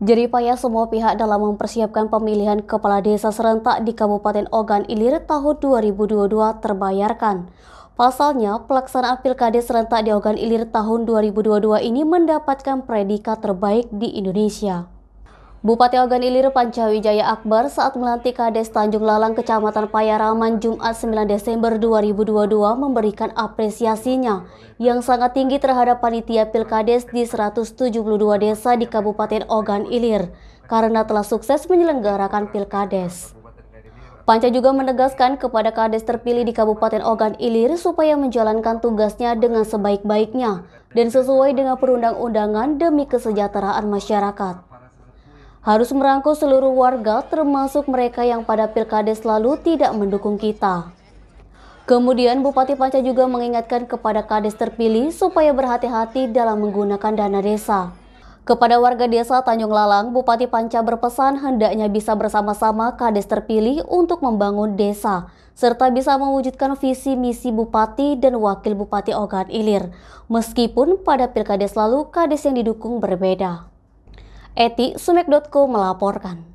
Jerih payah semua pihak dalam mempersiapkan pemilihan kepala desa serentak di Kabupaten Ogan Ilir tahun 2022 terbayarkan. Pasalnya, pelaksanaan Pilkada serentak di Ogan Ilir tahun 2022 ini mendapatkan predikat terbaik di Indonesia. Bupati Ogan Ilir Pancawijaya Akbar saat melantik Kades Tanjung Lalang Kecamatan Payaraman Jumat 9 Desember 2022 memberikan apresiasinya yang sangat tinggi terhadap panitia Pilkades di 172 desa di Kabupaten Ogan Ilir karena telah sukses menyelenggarakan Pilkades. Panca juga menegaskan kepada Kades terpilih di Kabupaten Ogan Ilir supaya menjalankan tugasnya dengan sebaik-baiknya dan sesuai dengan perundang-undangan demi kesejahteraan masyarakat harus merangkul seluruh warga termasuk mereka yang pada pilkades lalu tidak mendukung kita. Kemudian Bupati Panca juga mengingatkan kepada kades terpilih supaya berhati-hati dalam menggunakan dana desa. Kepada warga desa Tanjung Lalang, Bupati Panca berpesan hendaknya bisa bersama-sama kades terpilih untuk membangun desa, serta bisa mewujudkan visi misi Bupati dan Wakil Bupati Ogan Ilir, meskipun pada pilkades lalu kades yang didukung berbeda. Eti Sumek.co melaporkan.